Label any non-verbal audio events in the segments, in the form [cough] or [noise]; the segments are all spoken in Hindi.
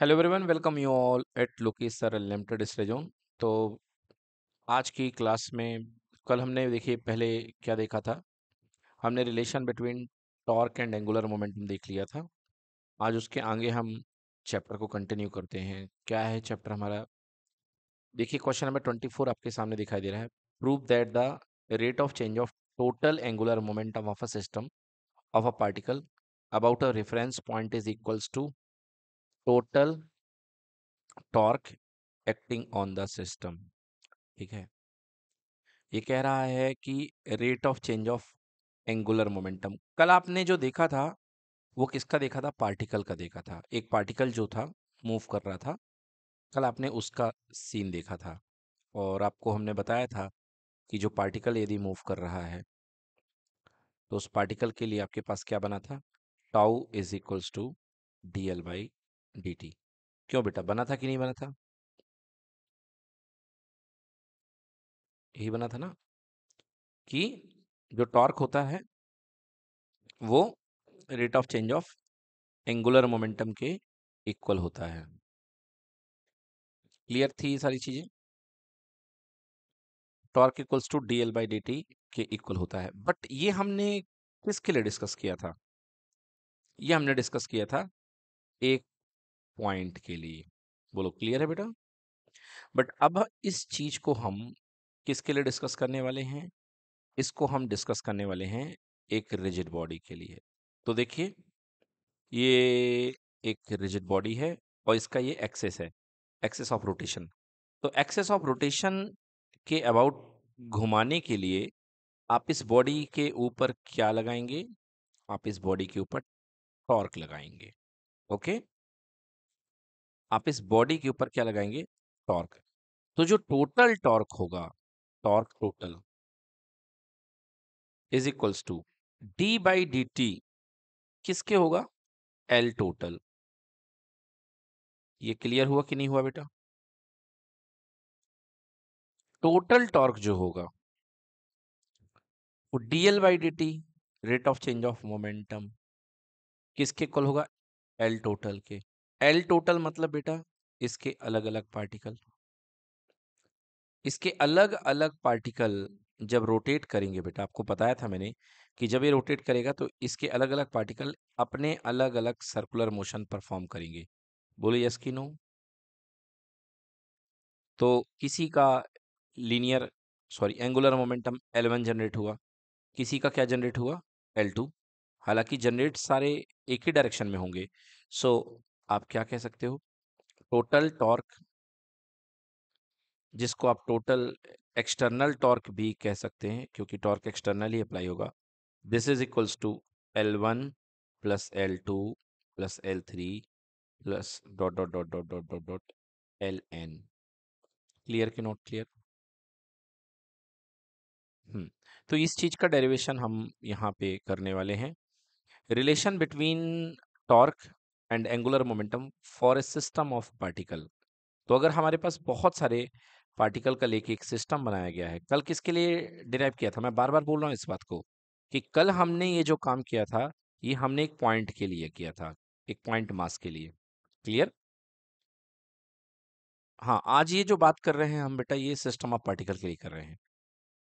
Hello everyone welcome you all at lucky sir limited स्टेजोन तो आज की क्लास में कल हमने देखिए पहले क्या देखा था हमने relation between torque and angular momentum देख लिया था आज उसके आगे हम चैप्टर को कंटिन्यू करते हैं क्या है चैप्टर हमारा देखिए क्वेश्चन नंबर ट्वेंटी फोर आपके सामने दिखाई दे रहा है prove that the rate of change of total angular momentum of a system of a particle about a reference point is equals to total torque acting on the system ठीक है ये कह रहा है कि rate of change of angular momentum कल आपने जो देखा था वो किसका देखा था पार्टिकल का देखा था एक पार्टिकल जो था मूव कर रहा था कल आपने उसका सीन देखा था और आपको हमने बताया था कि जो पार्टिकल यदि मूव कर रहा है तो उस पार्टिकल के लिए आपके पास क्या बना था tau is equals to D L by D क्यों बेटा बना था कि नहीं बना था यही बना था ना कि जो टॉर्क होता है वो rate of change of angular momentum के इक्वल होता है क्लियर थी ये सारी चीजें torque equals to DL by D T के इक्वल होता है बट ये हमने किसके लिए डिस्कस किया था ये हमने डिस्कस किया था एक पॉइंट के लिए बोलो क्लियर है बेटा बट अब इस चीज को हम किसके लिए डिस्कस करने वाले हैं इसको हम डिस्कस करने वाले हैं एक रिजिड बॉडी के लिए तो देखिए ये एक रिजिड बॉडी है और इसका ये एक्सेस है एक्सेस ऑफ रोटेशन तो एक्सेस ऑफ रोटेशन के अबाउट घुमाने के लिए आप इस बॉडी के ऊपर क्या लगाएंगे आप इस बॉडी के ऊपर टॉर्क लगाएंगे ओके आप इस बॉडी के ऊपर क्या लगाएंगे टॉर्क तो जो टोटल टॉर्क होगा torque total is equals to D by D T किसके होगा एल टोटल ये क्लियर हुआ कि नहीं हुआ बेटा टोटल टॉर्क जो होगा वो DL by D T rate of change of momentum किसके कॉल होगा एल टोटल के एल टोटल मतलब बेटा इसके अलग अलग पार्टिकल इसके अलग अलग पार्टिकल जब रोटेट करेंगे बेटा आपको बताया था मैंने कि जब ये रोटेट करेगा तो इसके अलग अलग पार्टिकल अपने अलग अलग सर्कुलर मोशन परफॉर्म करेंगे बोले यस की नो तो किसी का linear sorry angular momentum L one generate हुआ किसी का क्या जनरेट हुआ एल टू हालांकि जनरेट सारे एक ही डायरेक्शन में होंगे सो आप क्या कह सकते हो टोटल टॉर्क जिसको आप टोटल एक्सटर्नल टॉर्क भी कह सकते हैं क्योंकि टॉर्क एक्सटर्नल ही अप्लाई होगा this is equals to L one plus L two plus L three plus dot dot dot dot dot dot dot L N clear के नॉट क्लियर तो इस चीज का डेरिवेशन हम यहाँ पे करने वाले हैं relation between torque and angular momentum for a system of particle तो अगर हमारे पास बहुत सारे पार्टिकल का लेके एक सिस्टम बनाया गया है कल किसके लिए डिराइव किया था मैं बार बार बोल रहा हूँ इस बात को कि कल हमने ये जो काम किया था ये हमने एक पॉइंट के लिए किया था एक पॉइंट मास के लिए क्लियर हाँ आज ये जो बात कर रहे हैं हम बेटा ये सिस्टम ऑफ पार्टिकल के लिए कर रहे हैं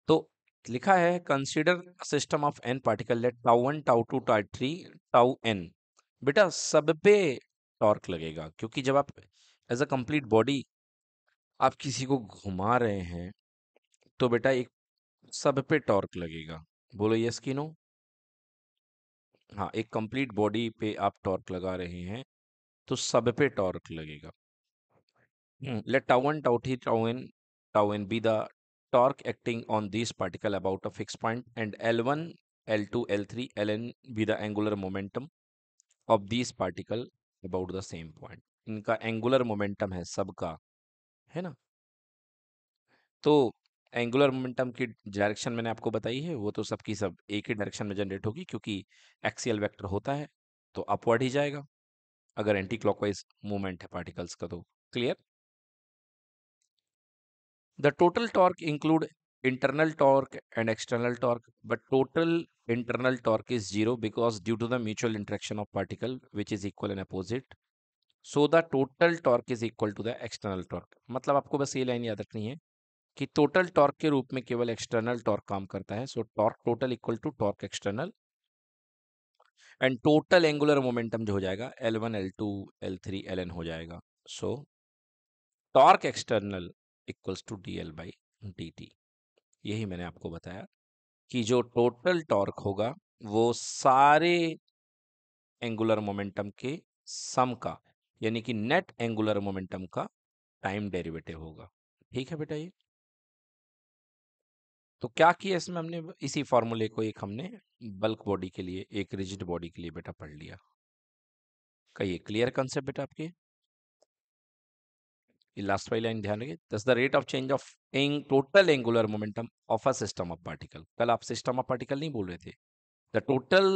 तो लिखा है consider system of N particle let tau one tau two tau three tau N बेटा सब पे टॉर्क लगेगा क्योंकि जब आप एज अ कंप्लीट बॉडी आप किसी को घुमा रहे हैं तो बेटा एक सब पे टॉर्क लगेगा बोलो यस कि नो हाँ एक कंप्लीट बॉडी पे आप टॉर्क लगा रहे हैं तो सब पे टॉर्क लगेगा let tau N tau T tau N tau N be the torque acting on this particle about a fix point and L one L two L three L N be the angular momentum of this particle about the same point इनका एंगुलर मोमेंटम है सबका है ना तो एंगुलर मोमेंटम की डायरेक्शन मैंने आपको बताई है वो तो सबकी सब एक ही डायरेक्शन में जनरेट होगी क्योंकि एक्सियल वेक्टर होता है तो अपवर्ड ही जाएगा अगर एंटी क्लॉकवाइज मूवमेंट है पार्टिकल्स का तो clear the total torque include internal torque and external torque but total internal torque is zero because due to the mutual interaction of particle which is equal and opposite so the total torque is equal to the external torque matlab aapko bas ye line yaad rakhni hai ki total torque ke roop mein keval external torque kaam karta hai so torque total equal to torque external and total angular momentum जो हो जाएगा L1, L2, L3, Ln L three L N हो जाएगा so torque external equals to D L by D T यही मैंने आपको बताया कि जो टोटल टॉर्क होगा वो सारे एंगुलर मोमेंटम के सम का यानी कि नेट एंगुलर मोमेंटम का टाइम डेरिवेटिव होगा ठीक है बेटा ये तो क्या किया इसमें हमने इसी फॉर्मूले को एक हमने बल्क बॉडी के लिए एक रिजिड बॉडी के लिए बेटा पढ़ लिया का क्लियर कंसेप्ट बेटा आपके ये लास्ट वाली लाइन ध्यान रखिए thus the rate of change of ang total angular momentum of a system of particle कल आप सिस्टम ऑफ पार्टिकल नहीं बोल रहे थे the total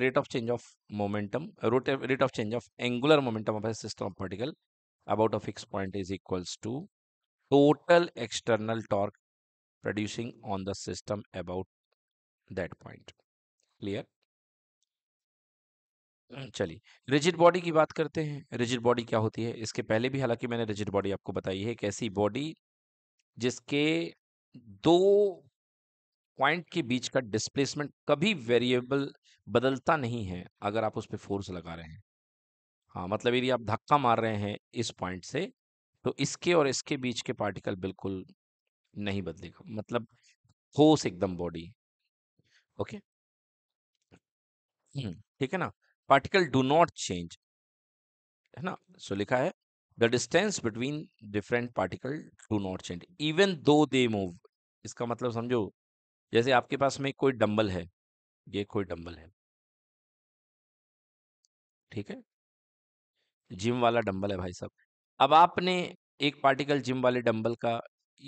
rate of change of momentum rate of change of angular momentum of a system of particle about a fix point is equals to total external torque producing on the system about that point clear चलिए रिजिड बॉडी की बात करते हैं रिजिड बॉडी क्या होती है इसके पहले भी हालांकि मैंने रिजिड बॉडी आपको बताई है एक ऐसी बॉडी जिसके दो पॉइंट के बीच का डिस्प्लेसमेंट कभी वेरिएबल बदलता नहीं है अगर आप उस पर फोर्स लगा रहे हैं हाँ मतलब यदि आप धक्का मार रहे हैं इस पॉइंट से तो इसके और इसके बीच के पार्टिकल बिल्कुल नहीं बदलेगा मतलब ठोस एकदम बॉडी ओके ठीक है ना पार्टिकल डू नॉट चेंज है ना सो लिखा है the distance between different particle do not change even though they move इसका मतलब समझो जैसे आपके पास में कोई डंबल है ये कोई डम्बल है ठीक है जिम वाला डम्बल है भाई साहब अब आपने एक पार्टिकल जिम वाले डम्बल का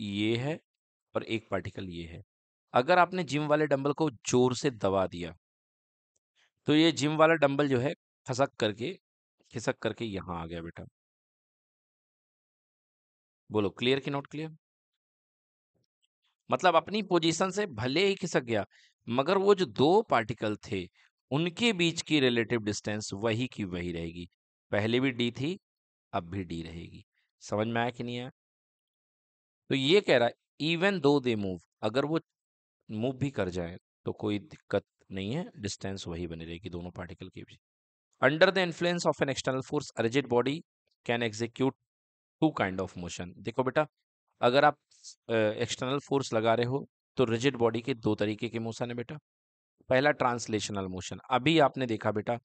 ये है और एक पार्टिकल ये है अगर आपने जिम वाले डम्बल को जोर से दबा दिया तो ये जिम वाला डंबल जो है खसक करके खिसक करके यहाँ आ गया बेटा बोलो क्लियर की नॉट क्लियर मतलब अपनी पोजीशन से भले ही खिसक गया मगर वो जो दो पार्टिकल थे उनके बीच की रिलेटिव डिस्टेंस वही की वही रहेगी पहले भी डी थी अब भी डी रहेगी समझ में आया कि नहीं आया तो ये कह रहा है इवन दो दे मूव अगर वो मूव भी कर जाए तो कोई दिक्कत नहीं है डिस्टेंस वही बनी रहेगी दोनों पार्टिकल के बीच under the influence of an external force a rigid body can execute two kind of motion देखो बेटा अगर आप एक्सटर्नल फोर्स लगा रहे हो तो रिजिड बॉडी के दो तरीके के मोशन है बेटा पहला ट्रांसलेशनल मोशन अभी आपने देखा बेटा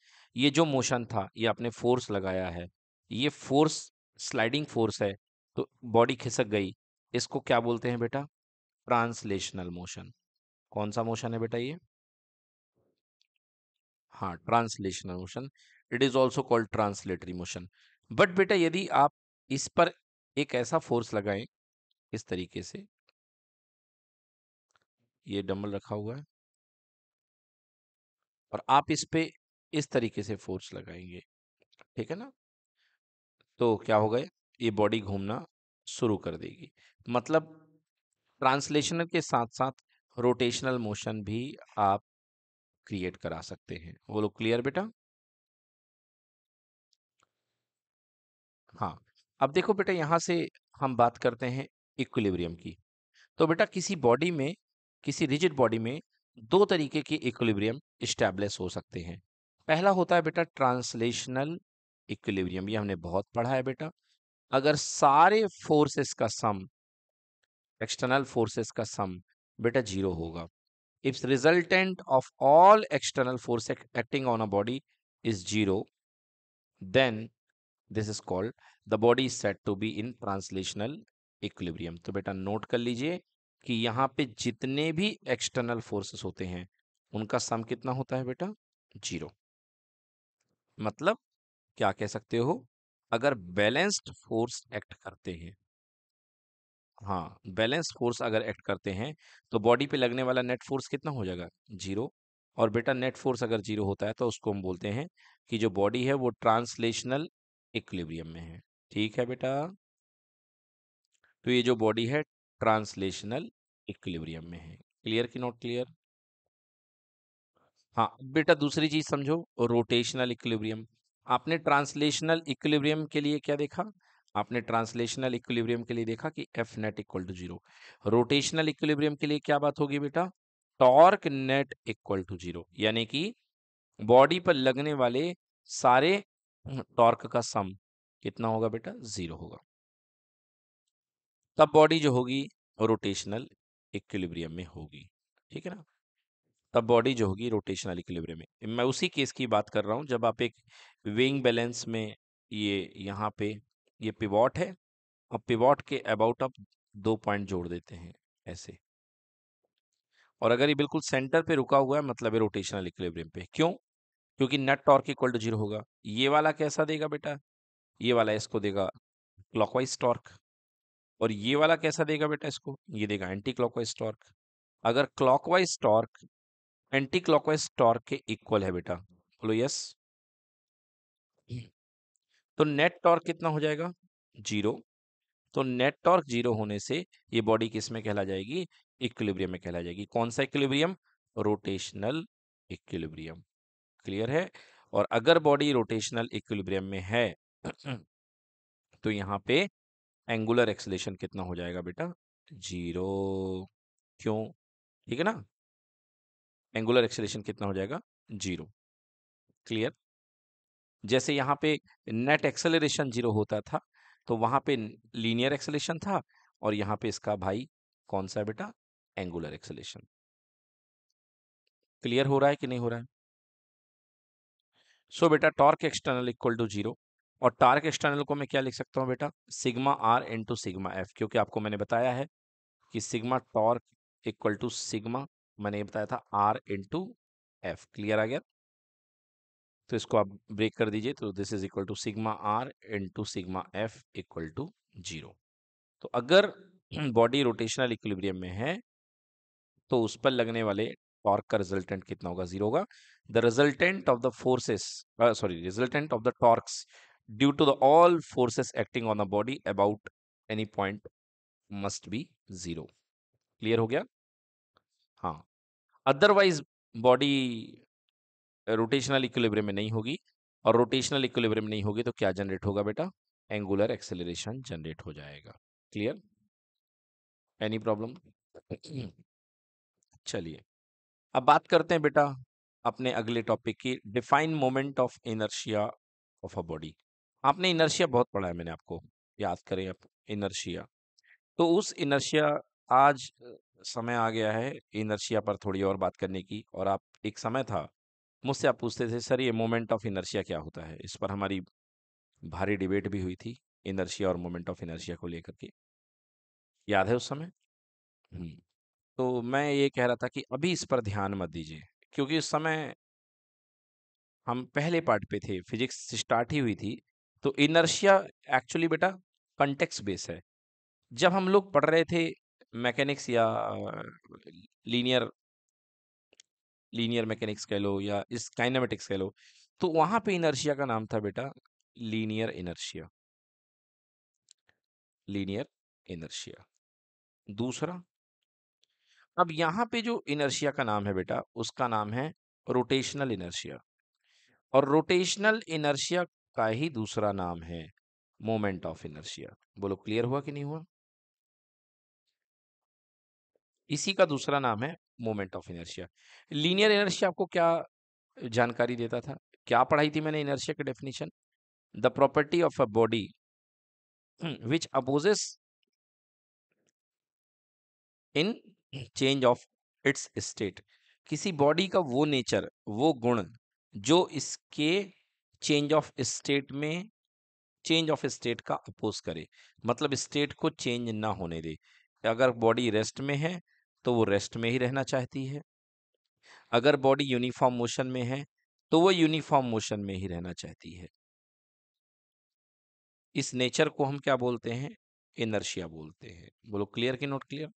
ये जो मोशन था ये आपने फोर्स लगाया है ये फोर्स स्लाइडिंग फोर्स है तो बॉडी खिसक गई इसको क्या बोलते हैं बेटा ट्रांसलेशनल मोशन कौन सा मोशन है बेटा ये हाँ translational motion it is also called translatory motion but बेटा यदि आप इस पर एक ऐसा फोर्स लगाएं इस तरीके से ये डम्बल रखा हुआ है और आप इस पे इस तरीके से फोर्स लगाएंगे ठीक है ना तो क्या होगा ये बॉडी घूमना शुरू कर देगी मतलब ट्रांसलेशनल के साथ साथ रोटेशनल मोशन भी आप क्रिएट करा सकते हैं बोलो क्लियर बेटा हाँ अब देखो बेटा यहाँ से हम बात करते हैं इक्विलिब्रियम की तो बेटा किसी बॉडी में किसी रिजिड बॉडी में दो तरीके के इक्विलिब्रियम स्टैब्लिश हो सकते हैं पहला होता है बेटा ट्रांसलेशनल इक्विलिब्रियम ये हमने बहुत पढ़ा है बेटा अगर सारे फोर्सेस का सम एक्सटर्नल फोर्सेस का सम बेटा जीरो होगा if the resultant of all external force act acting on a body is zero then this is called the body is said to be in translational equilibrium तो बेटा नोट कर लीजिए कि यहाँ पे जितने भी एक्सटर्नल फोर्सेस होते हैं उनका सम कितना होता है बेटा जीरो मतलब क्या कह सकते हो अगर बैलेंस्ड फोर्स एक्ट करते हैं हाँ बैलेंस फोर्स अगर एक्ट करते हैं तो बॉडी पे लगने वाला नेट फोर्स कितना हो जाएगा जीरो और बेटा नेट फोर्स अगर जीरो होता है तो उसको हम बोलते हैं कि जो बॉडी है वो ट्रांसलेशनल इक्विलिब्रियम में है ठीक है बेटा तो ये जो बॉडी है ट्रांसलेशनल इक्विलिब्रियम में है क्लियर की नॉट क्लियर हाँ बेटा दूसरी चीज समझो रोटेशनल इक्विलिब्रियम आपने ट्रांसलेशनल इक्विलिब्रियम के लिए क्या देखा आपने ट्रांसलेशनल इक्विलिब्रियम के लिए देखा कि F net equal to zero rotational equilibrium के लिए क्या बात होगी बेटा torque net equal to zero यानी कि बॉडी पर लगने वाले सारे हम्म, टॉर्क का सम कितना होगा बेटा जीरो होगा तब बॉडी जो होगी रोटेशनल इक्विलिब्रियम में होगी ठीक है ना तब बॉडी जो होगी रोटेशनल इक्विलिब्रियम में मैं उसी केस की बात कर रहा हूं जब आप एक वेइंग बैलेंस में ये यहाँ पे ये पिवॉट है और पिवॉट के अबाउट आप दो पॉइंट जोड़ देते हैं ऐसे और अगर ये बिल्कुल सेंटर पे रुका हुआ है मतलब ये रोटेशनल इक्विलिब्रियम पे क्यों क्योंकि net torque equal to zero होगा ये वाला कैसा देगा बेटा ये वाला इसको देगा क्लॉकवाइज टॉर्क और ये वाला कैसा देगा बेटा इसको ये देगा एंटी क्लॉकवाइज टॉर्क अगर clockwise torque anti clockwise torque के इक्वल है बेटा बोलो यस तो नेट टॉर्क कितना हो जाएगा जीरो तो नेट टॉर्क जीरो होने से ये बॉडी किस में कहला जाएगी इक्विलिब्रियम में कहला जाएगी कौन सा इक्विलिब्रियम रोटेशनल इक्विलिब्रियम क्लियर है और अगर बॉडी रोटेशनल इक्विलिब्रियम में है [clears throat] तो यहाँ पे एंगुलर एक्सलेशन कितना हो जाएगा बेटा जीरो क्यों ठीक है ना एंगुलर एक्सलेशन कितना हो जाएगा जीरो क्लियर जैसे यहाँ पे नेट एक्सेलरेशन जीरो होता था तो वहाँ पे लीनियर एक्सेलेशन था और यहाँ पे इसका भाई कौन सा बेटा एंगुलर एक्सेलेशन क्लियर हो रहा है कि नहीं हो रहा है सो so, बेटा torque external equal to zero और टार्क एक्सटर्नल को मैं क्या लिख सकता हूँ बेटा sigma R in sigma F क्योंकि आपको मैंने बताया है कि sigma torque equal to sigma मैंने बताया था आर टू एफ क्लियर आ गया तो इसको आप ब्रेक कर दीजिए तो this is equal to sigma R to sigma F equal to zero तो अगर बॉडी रोटेशनल इक्विलिब्रियम में है तो उस पर लगने वाले टॉर्क का रिजल्टेंट कितना होगा जीरो होगा the resultant of the forces sorry resultant of the torques due to the all forces acting on the body about any point must be zero clear हो गया हाँ अदरवाइज बॉडी रोटेशनल इक्विलिब्रियम में नहीं होगी और रोटेशनल इक्विलिब्रियम नहीं होगी तो क्या जनरेट होगा बेटा एंगुलर एक्सेलरेशन जनरेट हो जाएगा क्लियर एनी प्रॉब्लम [clears throat] चलिए अब बात करते हैं बेटा अपने अगले टॉपिक की define moment of inertia of a body आपने इनर्शिया बहुत पढ़ा है मैंने आपको याद करें आप इनर्शिया तो उस इनर्शिया आज समय आ गया है इनर्शिया पर थोड़ी और बात करने की और आप एक समय था मुझसे आप पूछते थे सर ये मोमेंट ऑफ इनर्शिया क्या होता है इस पर हमारी भारी डिबेट भी हुई थी इनर्शिया और मोमेंट ऑफ इनर्शिया को लेकर के याद है उस समय हम्म। तो मैं ये कह रहा था कि अभी इस पर ध्यान मत दीजिए क्योंकि उस समय हम पहले पार्ट पे थे फिजिक्स स्टार्ट ही हुई थी तो इनर्शिया एक्चुअली बेटा कंटेक्स बेस है जब हम लोग पढ़ रहे थे मैकेनिक्स या लीनियर लीनियर मैकेनिक्स कह लो या इस काइनामेटिक्स कह लो तो वहां पे इनर्शिया का नाम था बेटा लीनियर इनर्शिया लीनियर इनर्शिया दूसरा अब यहाँ पे जो इनर्शिया का नाम है बेटा उसका नाम है रोटेशनल इनर्शिया और रोटेशनल इनर्शिया का ही दूसरा नाम है मोमेंट ऑफ इनर्शिया बोलो क्लियर हुआ कि नहीं हुआ इसी का दूसरा नाम है moment of inertia linear inertia आपको क्या जानकारी देता था क्या पढ़ाई थी मैंने इनर्शिया के definition the property of a body hmm, which opposes in change of its state किसी बॉडी का वो नेचर वो गुण जो इसके चेंज ऑफ स्टेट में चेंज ऑफ स्टेट का अपोज करे मतलब स्टेट को चेंज ना होने दे अगर बॉडी रेस्ट में है तो वो रेस्ट में ही रहना चाहती है अगर बॉडी यूनिफॉर्म मोशन में है तो वो यूनिफॉर्म मोशन में ही रहना चाहती है इस नेचर को हम क्या बोलते हैं इनर्शिया बोलते हैं बोलो क्लियर की नॉट क्लियर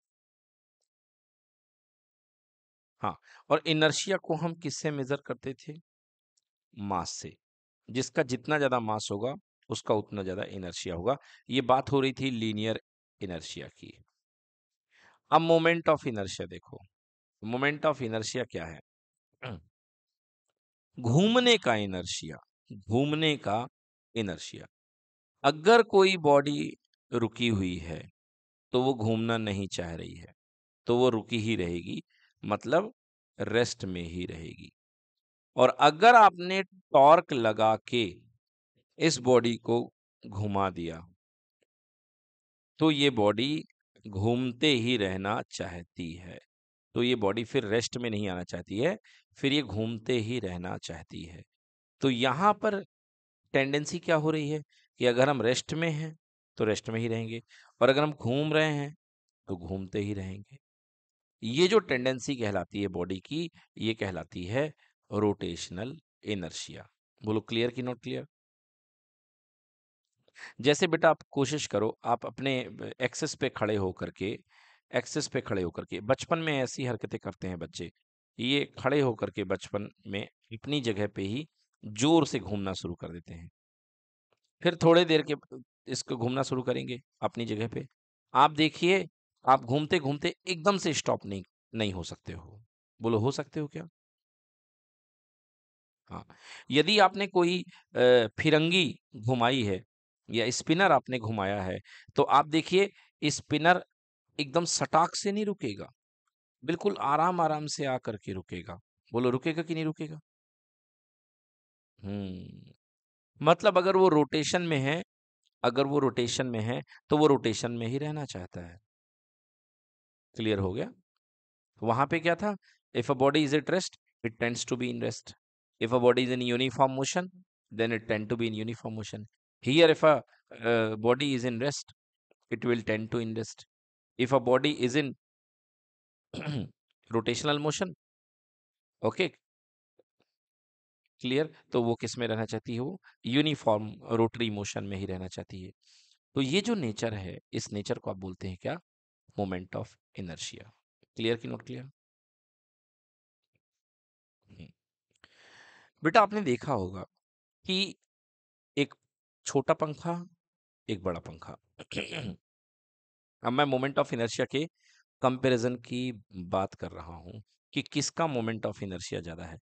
हाँ और इनर्शिया को हम किससे मेजर करते थे मास से जिसका जितना ज्यादा मास होगा उसका उतना ज्यादा इनर्शिया होगा ये बात हो रही थी लीनियर इनर्शिया की अब मोमेंट ऑफ इनर्शिया देखो मोमेंट ऑफ इनर्शिया क्या है [clears throat] घूमने का इनर्शिया घूमने का इनर्शिया अगर कोई बॉडी रुकी हुई है तो वो घूमना नहीं चाह रही है तो वो रुकी ही रहेगी मतलब रेस्ट में ही रहेगी और अगर आपने टॉर्क लगा के इस बॉडी को घुमा दिया तो ये बॉडी घूमते ही रहना चाहती है तो ये बॉडी फिर रेस्ट में नहीं आना चाहती है फिर ये घूमते ही रहना चाहती है तो यहाँ पर टेंडेंसी क्या हो रही है कि अगर हम रेस्ट में हैं तो रेस्ट में ही रहेंगे और अगर हम घूम रहे हैं तो घूमते ही रहेंगे ये जो टेंडेंसी कहलाती है बॉडी की ये कहलाती है रोटेशनल इनर्शिया बोलो क्लियर की नॉट क्लियर जैसे बेटा आप कोशिश करो आप अपने एक्सेस पे खड़े होकर के एक्सेस पे खड़े होकर के बचपन में ऐसी हरकतें करते हैं बच्चे ये खड़े होकर के बचपन में अपनी जगह पे ही जोर से घूमना शुरू कर देते हैं फिर थोड़े देर के इसको घूमना शुरू करेंगे अपनी जगह पे आप देखिए आप घूमते घूमते एकदम से स्टॉप नहीं नहीं हो सकते हो बोलो हो सकते हो क्या हाँ यदि आपने कोई फिरंगी घुमाई है या स्पिनर आपने घुमाया है तो आप देखिए स्पिनर एकदम सटाक से नहीं रुकेगा बिल्कुल आराम आराम से आकर के रुकेगा बोलो रुकेगा कि नहीं रुकेगा हम्म मतलब अगर वो रोटेशन में है अगर वो रोटेशन में है तो वो रोटेशन में ही रहना चाहता है क्लियर हो गया वहां पे क्या था if a body is it rest it tends to be in rest if a body is in uniform motion then it tend to be in uniform motion Here, if a uh, body is in rest, it will tend to in rest. If a body is in [clears throat] rotational motion, okay, clear तो वो किस में रहना चाहती है वो यूनिफॉर्म रोटरी मोशन में ही रहना चाहती है तो ये जो नेचर है इस नेचर को आप बोलते हैं क्या मोमेंट ऑफ इनर्शिया क्लियर की नॉट क्लियर बेटा आपने देखा होगा कि छोटा पंखा एक बड़ा पंखा अब मैं मोमेंट ऑफ इनर्शिया के कंपैरिजन की बात कर रहा हूँ कि किसका मोमेंट ऑफ इनर्शिया ज़्यादा है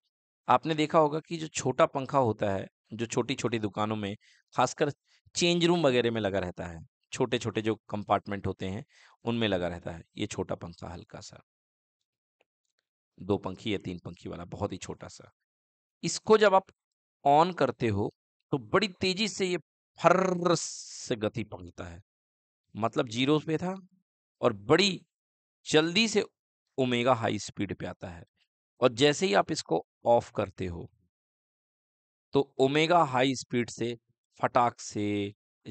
आपने देखा होगा कि जो छोटा पंखा होता है जो छोटी छोटी दुकानों में खासकर चेंज रूम वगैरह में लगा रहता है छोटे छोटे जो कंपार्टमेंट होते हैं उनमें लगा रहता है ये छोटा पंखा हल्का सा दो पंखी या तीन पंखी वाला बहुत ही छोटा सा इसको जब आप ऑन करते हो तो बड़ी तेजी से ये फर्र से गति पकड़ता है मतलब जीरो पे था और बड़ी जल्दी से ओमेगा हाई स्पीड पे आता है और जैसे ही आप इसको ऑफ करते हो तो ओमेगा हाई स्पीड से फटाक से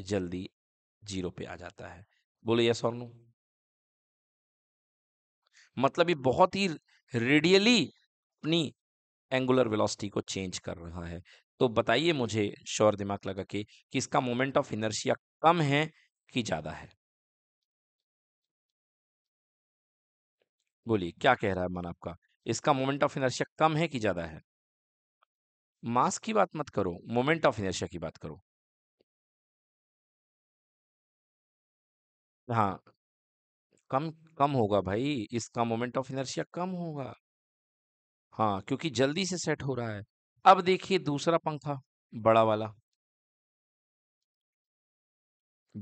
जल्दी जीरो पे आ जाता है बोले यस और नो मतलब ये बहुत ही रेडियली अपनी एंगुलर वेलोसिटी को चेंज कर रहा है तो बताइए मुझे शोर दिमाग लगा के कि इसका मोमेंट ऑफ इनर्शिया कम है कि ज़्यादा है बोलिए क्या कह रहा है मन आपका इसका मोमेंट ऑफ इनर्शिया कम है कि ज़्यादा है मास की बात मत करो मोमेंट ऑफ इनर्शिया की बात करो हाँ कम कम होगा भाई इसका मोमेंट ऑफ इनर्शिया कम होगा हाँ क्योंकि जल्दी से सेट हो रहा है अब देखिए दूसरा पंखा बड़ा वाला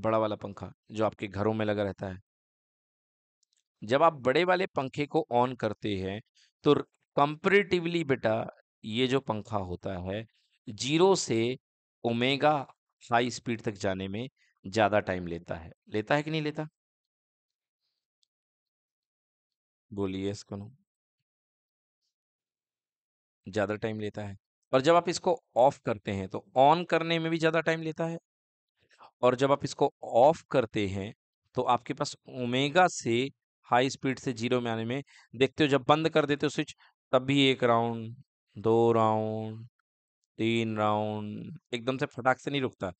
बड़ा वाला पंखा जो आपके घरों में लगा रहता है जब आप बड़े वाले पंखे को ऑन करते हैं तो कंपेरेटिवली बेटा ये जो पंखा होता है जीरो से ओमेगा हाई स्पीड तक जाने में ज्यादा टाइम लेता है लेता है कि नहीं लेता बोलिए इसको ज्यादा टाइम लेता है और जब आप इसको ऑफ करते हैं तो ऑन करने में भी ज़्यादा टाइम लेता है और जब आप इसको ऑफ करते हैं तो आपके पास ओमेगा से हाई स्पीड से जीरो में आने में देखते हो जब बंद कर देते हो स्विच तब भी एक राउंड दो राउंड तीन राउंड एकदम से फटाक से नहीं रुकता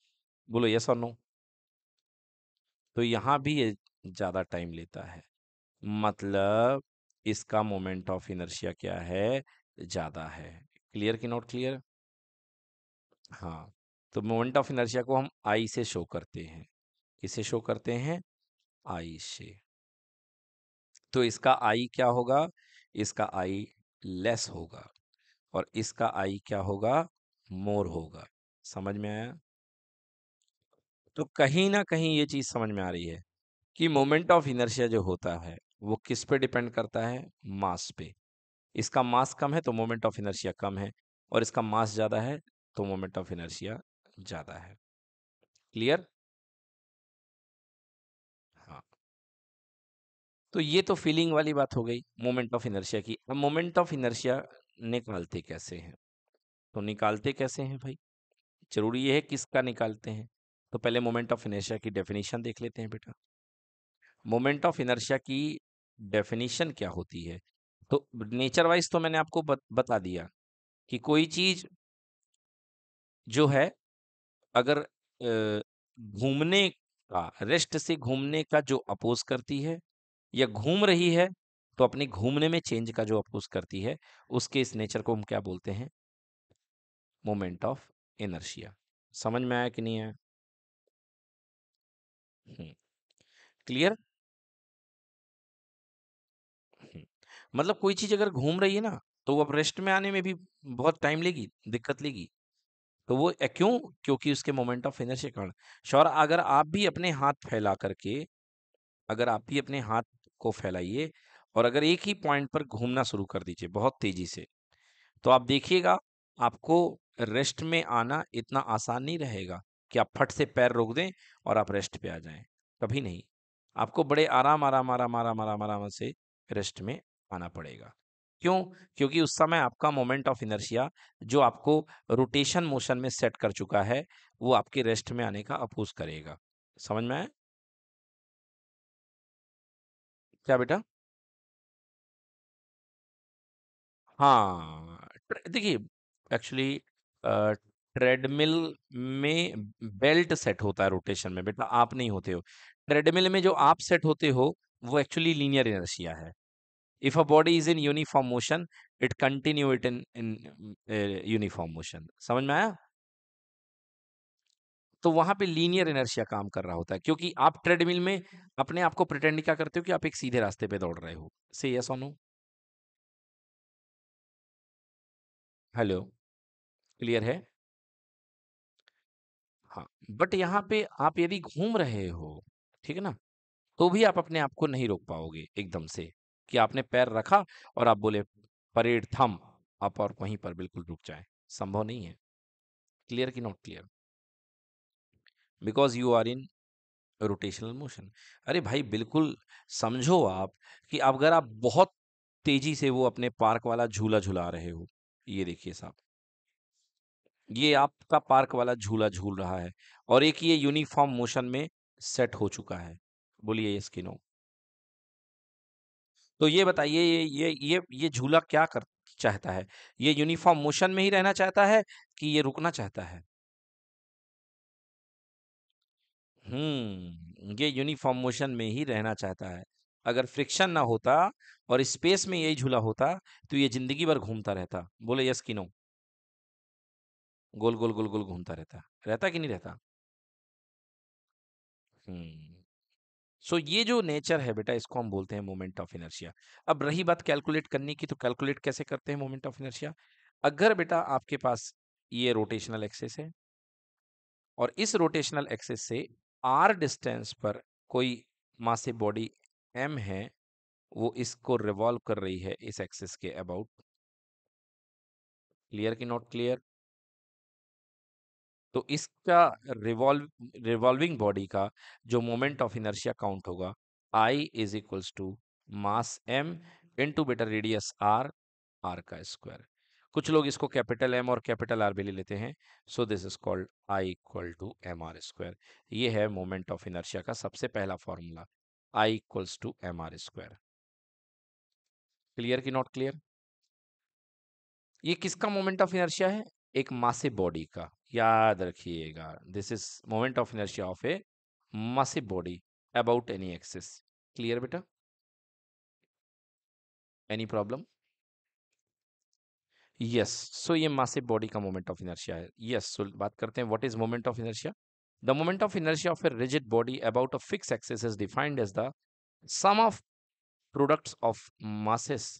बोलो यस और नो तो यहाँ भी ये ज़्यादा टाइम लेता है मतलब इसका मोमेंट ऑफ इनर्शिया क्या है ज़्यादा है क्लियर की नॉट क्लियर हाँ तो मोमेंट ऑफ इनर्जिया को हम आई से शो करते हैं किसे शो करते हैं आई से तो इसका आई क्या होगा इसका आई लेस होगा और इसका आई क्या होगा मोर होगा समझ में आया तो कहीं ना कहीं ये चीज समझ में आ रही है कि मोमेंट ऑफ इनर्शिया जो होता है वो किस पे डिपेंड करता है मास पे इसका मास कम है तो मोमेंट ऑफ इनर्शिया कम है और इसका मास ज़्यादा है तो मोमेंट ऑफ इनर्शिया ज़्यादा है क्लियर हाँ तो ये तो फीलिंग वाली बात हो गई मोमेंट ऑफ इनर्शिया की अब मोमेंट ऑफ इनर्शिया निकालते कैसे हैं तो निकालते कैसे हैं भाई जरूरी ये है किसका निकालते हैं तो पहले मोमेंट ऑफ इनर्शिया की डेफिनेशन देख लेते हैं बेटा मोमेंट ऑफ इनर्शिया की डेफिनेशन क्या होती है तो नेचर वाइज तो मैंने आपको बत, बता दिया कि कोई चीज जो है अगर घूमने का रेस्ट से घूमने का जो अपोज करती है या घूम रही है तो अपने घूमने में चेंज का जो अपोज करती है उसके इस नेचर को हम क्या बोलते हैं मोमेंट ऑफ इनर्शिया समझ में आया कि नहीं आया हम्म। क्लियर मतलब कोई चीज़ अगर घूम रही है ना तो वो अब रेस्ट में आने में भी बहुत टाइम लेगी दिक्कत लेगी तो वो क्यों क्योंकि उसके मोमेंट ऑफ इनर्शिया के कारण शौर अगर आप भी अपने हाथ फैला करके अगर आप भी अपने हाथ को फैलाइए और अगर एक ही पॉइंट पर घूमना शुरू कर दीजिए बहुत तेजी से तो आप देखिएगा आपको रेस्ट में आना इतना आसान नहीं रहेगा कि आप फट से पैर रोक दें और आप रेस्ट पे आ जाएं कभी नहीं आपको बड़े आराम आराम आराम आराम आराम आराम से रेस्ट में आना पड़ेगा क्यों क्योंकि उस समय आपका मोमेंट ऑफ इनर्शिया जो आपको रोटेशन मोशन में सेट कर चुका है वो आपके रेस्ट में आने का अपोज करेगा समझ में आए क्या बेटा हाँ देखिए एक्चुअली ट्रेडमिल में बेल्ट सेट होता है रोटेशन में बेटा आप नहीं होते हो ट्रेडमिल में जो आप सेट होते हो वो एक्चुअली लीनियर इनर्शिया है if a body is in uniform motion it continue it in in uh, uniform motion समझ में आया तो वहां पे लीनियर इनर्शिया काम कर रहा होता है क्योंकि आप ट्रेडमिल में अपने आप को प्रिटेंड क्या करते हो कि आप एक सीधे रास्ते पे दौड़ रहे हो से यस और हेलो क्लियर है हाँ बट यहाँ पे आप यदि घूम रहे हो ठीक है ना तो भी आप अपने आप को नहीं रोक पाओगे एकदम से कि आपने पैर रखा और आप बोले परेड थम आप और वहीं पर बिल्कुल रुक जाए संभव नहीं है क्लियर कि not clear because you are in rotational motion अरे भाई बिल्कुल समझो आप कि अगर आप बहुत तेजी से वो अपने पार्क वाला झूला झूला रहे हो ये देखिए साहब ये आपका पार्क वाला झूला झूल रहा है और एक ये यूनिफॉर्म मोशन में सेट हो चुका है बोलिए ये स्किनों तो ये बताइए ये ये ये ये झूला क्या कर चाहता है ये यूनिफॉर्म मोशन में ही रहना चाहता है कि ये रुकना चाहता है हम्म ये यूनिफॉर्म मोशन में ही रहना चाहता है अगर फ्रिक्शन ना होता और स्पेस में यही झूला होता तो ये जिंदगी भर घूमता रहता बोले यस कि नो गोल गोल गोल गोल घूमता रहता रहता कि नहीं रहता हम्म सो so, ये जो नेचर है बेटा इसको हम बोलते हैं मोमेंट ऑफ इनर्शिया अब रही बात कैलकुलेट करने की तो कैलकुलेट कैसे करते हैं मोमेंट ऑफ इनर्शिया अगर बेटा आपके पास ये रोटेशनल एक्सेस है और इस रोटेशनल एक्सेस से आर डिस्टेंस पर कोई मासे बॉडी एम है वो इसको रिवॉल्व कर रही है इस एक्सेस के अबाउट क्लियर की नॉट क्लियर तो इसका रिवॉल्व रिवॉल्विंग बॉडी का जो मोमेंट ऑफ इनर्शिया काउंट होगा I is equals to mass M to better radius R R का स्क्वायर कुछ लोग इसको कैपिटल एम और कैपिटल आर भी ले लेते हैं so this is called I equal to M R square ये है मोमेंट ऑफ इनर्शिया का सबसे पहला formula I equals to M R square clear की नॉट क्लियर ये किसका मोमेंट ऑफ इनर्शिया है एक मासिव बॉडी का याद रखिएगा this is moment of inertia of a massive body about any axis clear बेटा एनी प्रॉब्लम यस सो ये मासिव बॉडी का मोमेंट ऑफ इनर्शिया है यस yes, सो so बात करते हैं what is moment of inertia the moment of inertia of a rigid body about a fix axis is defined as the sum of products of masses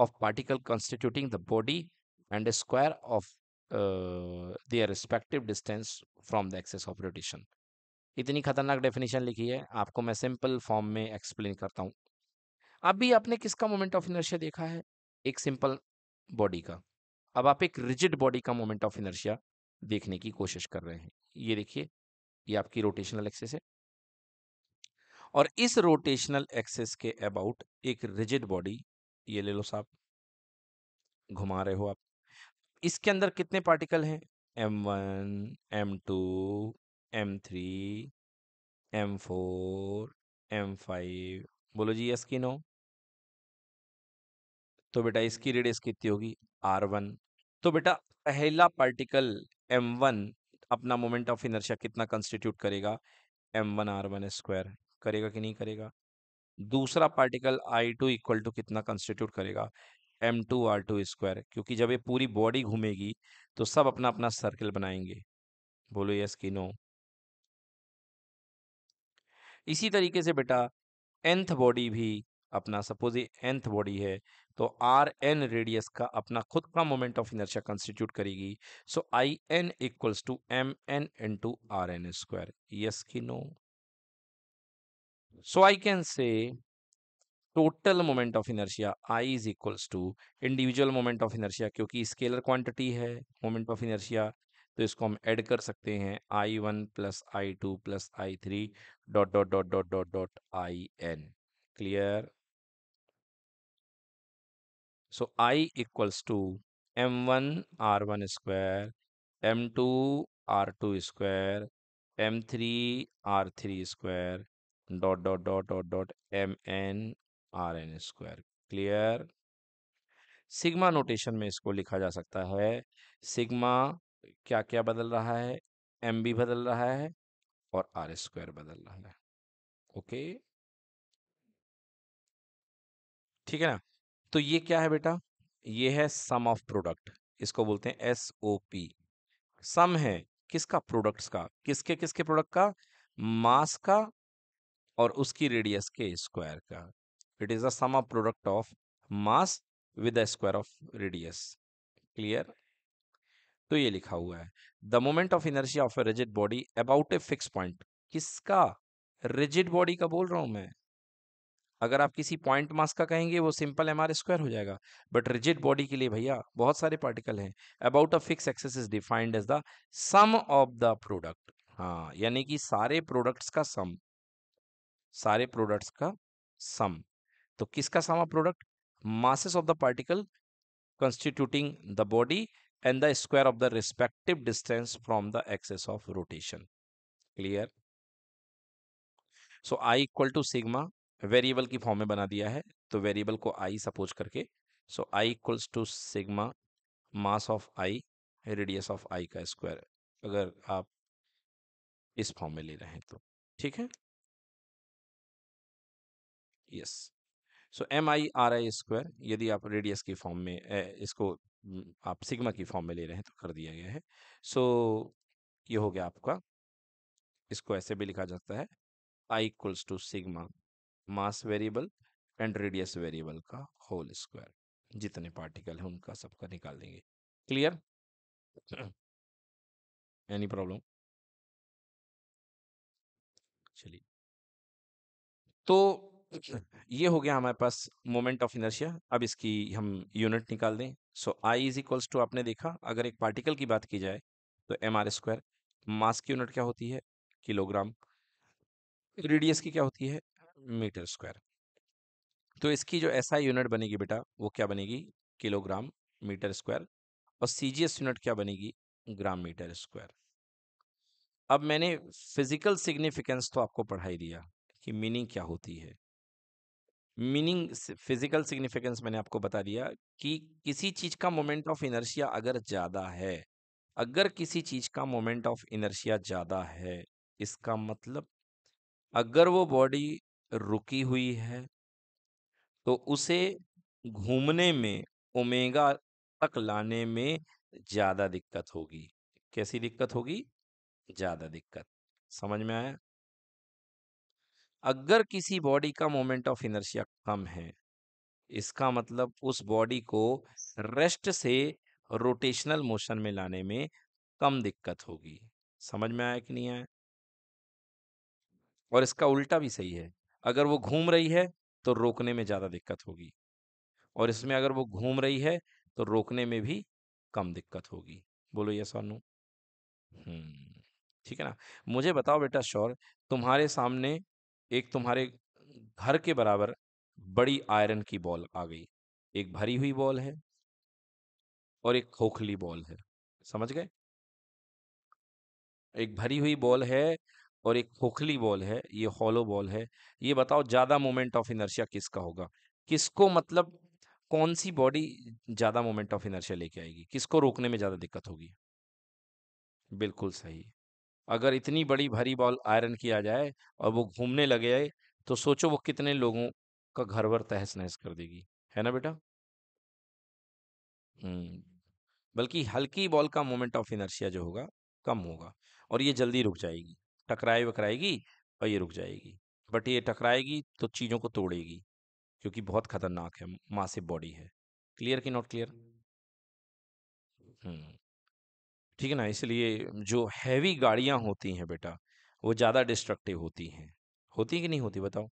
of particle constituting the body and a square of uh, their respective distance from the axis of rotation इतनी खतरनाक डेफिनेशन लिखी है आपको मैं सिंपल फॉर्म में एक्सप्लेन करता हूँ अभी आपने किसका मोमेंट ऑफ इनर्शिया देखा है एक सिंपल बॉडी का अब आप एक रिजिड बॉडी का मोमेंट ऑफ इनर्शिया देखने की कोशिश कर रहे हैं ये देखिए ये आपकी रोटेशनल एक्सेस है और इस रोटेशनल एक्सेस के अबाउट एक रिजिड बॉडी ये ले लो साहब घुमा रहे हो आप इसके अंदर कितने पार्टिकल हैं M one M two M three M four M five बोलो जी यस की नो तो बेटा इसकी रेडियस कितनी होगी आर वन तो बेटा पहला पार्टिकल एम वन अपना मोमेंट ऑफ इनर्शिया कितना कंस्टिट्यूट करेगा M one are one square करेगा कि नहीं करेगा दूसरा particle I two equal to कितना कंस्टिट्यूट करेगा M two are two square क्योंकि जब ये पूरी बॉडी घूमेगी तो सब अपना अपना सर्किल बनाएंगे बोलो यस कि नो इसी तरीके से बेटा एंथ बॉडी भी अपना सपोज ये एंथ बॉडी है तो आर एन रेडियस का अपना खुद का मोमेंट ऑफ इनर्शिया कंस्टिट्यूट करेगी so I N equals to M N N to R N square yes की no so I can say total moment of inertia I is equals to individual moment of inertia क्योंकि स्केलर क्वांटिटी है मोमेंट ऑफ इनर्शिया तो इसको हम ऐड कर सकते हैं I one plus I two plus I three dot dot dot dot dot dot I N clear so I equals to M one are one square M two are two square M three R three square dot dot dot dot dot M N R N square clear sigma notation में इसको लिखा जा सकता है सिग्मा क्या क्या बदल रहा है एम बी बदल रहा है और आर स्क्वायर बदल रहा है ओके ठीक है ना तो ये क्या है बेटा ये है सम ऑफ प्रोडक्ट इसको बोलते हैं एस ओ पी सम है किसका प्रोडक्ट्स का किसके किसके प्रोडक्ट का मास का और उसकी रेडियस के स्क्वायर का it is the sum of product of mass with the square of radius clear तो ये लिखा हुआ है the moment of energy of a rigid body about a fix point किसका रिजिड बॉडी का बोल रहा हूं मैं अगर आप किसी पॉइंट मास का कहेंगे वो सिंपल एम आर स्क्वायर हो जाएगा बट रिजिड बॉडी के लिए भैया बहुत सारे पार्टिकल हैं about a fix axis is defined as the sum of the product हाँ यानी कि सारे प्रोडक्ट्स का सम सारे प्रोडक्ट्स का सम तो किसका सामा product masses of the particle constituting the body and the square of the respective distance from the axis of rotation clear so I equal to sigma variable की फॉर्म में बना दिया है तो वेरिएबल को आई सपोज करके so I equals to sigma mass of I radius of I का स्क्वायर अगर आप इस फॉर्म में ले रहे हैं तो ठीक है yes yes. So M I R I square यदि आप रेडियस की फॉर्म में ए, इसको आप सिग्मा की फॉर्म में ले रहे हैं तो कर दिया गया है सो so, ये हो गया आपका इसको ऐसे भी लिखा जाता है I equals to sigma mass variable and radius variable का होल स्क्वायर जितने पार्टिकल हैं उनका सबका निकाल देंगे क्लियर [clears throat] एनी प्रॉब्लम चलिए तो ये हो गया हमारे पास मोमेंट ऑफ इनर्शिया अब इसकी हम यूनिट निकाल दें so I is equals to आपने देखा अगर एक पार्टिकल की बात की जाए तो एम आर स्क्वायर मास की यूनिट क्या होती है किलोग्राम रेडियस की क्या होती है मीटर स्क्वायर तो इसकी जो ऐसा यूनिट बनेगी बेटा वो क्या बनेगी किलोग्राम मीटर स्क्वायर और एस यूनिट क्या बनेगी ग्राम मीटर स्क्वायर अब मैंने फिजिकल सिग्निफिकेंस तो आपको पढ़ाई दिया कि मीनिंग क्या होती है मीनिंग फिजिकल सिग्निफिकेंस मैंने आपको बता दिया कि किसी चीज़ का मोमेंट ऑफ इनर्शिया अगर ज़्यादा है अगर किसी चीज़ का मोमेंट ऑफ इनर्शिया ज़्यादा है इसका मतलब अगर वो बॉडी रुकी हुई है तो उसे घूमने में ओमेगा तक लाने में ज़्यादा दिक्कत होगी कैसी दिक्कत होगी ज़्यादा दिक्कत समझ में आया अगर किसी बॉडी का मोमेंट ऑफ इनर्शिया कम है इसका मतलब उस बॉडी को रेस्ट से रोटेशनल मोशन में लाने में कम दिक्कत होगी समझ में आया कि नहीं आया और इसका उल्टा भी सही है अगर वो घूम रही है तो रोकने में ज़्यादा दिक्कत होगी और इसमें अगर वो घूम रही है तो रोकने में भी कम दिक्कत होगी बोलो ये सोनू हम्म, ठीक है ना मुझे बताओ बेटा शोर तुम्हारे सामने एक तुम्हारे घर के बराबर बड़ी आयरन की बॉल आ गई एक भरी हुई बॉल है और एक खोखली बॉल है समझ गए एक भरी हुई बॉल है और एक खोखली बॉल है ये हॉलो बॉल है ये बताओ ज़्यादा मोमेंट ऑफ इनर्शिया किसका होगा किसको मतलब कौन सी बॉडी ज़्यादा मोमेंट ऑफ इनर्शिया लेके आएगी किसको रोकने में ज़्यादा दिक्कत होगी बिल्कुल सही अगर इतनी बड़ी भरी बॉल आयरन किया जाए और वो घूमने लगे आए तो सोचो वो कितने लोगों का घर भर तहस नहस कर देगी है ना बेटा हम्म, बल्कि हल्की बॉल का मोमेंट ऑफ इनर्शिया जो होगा कम होगा और ये जल्दी रुक जाएगी टकराए वकराएगी और ये रुक जाएगी बट ये टकराएगी तो चीज़ों को तोड़ेगी क्योंकि बहुत खतरनाक है मासिव बॉडी है क्लियर कि नॉट क्लियर हम्म ठीक है ना इसलिए जो हैवी गाड़ियां होती हैं बेटा वो ज़्यादा डिस्ट्रक्टिव होती हैं होती कि नहीं होती बताओ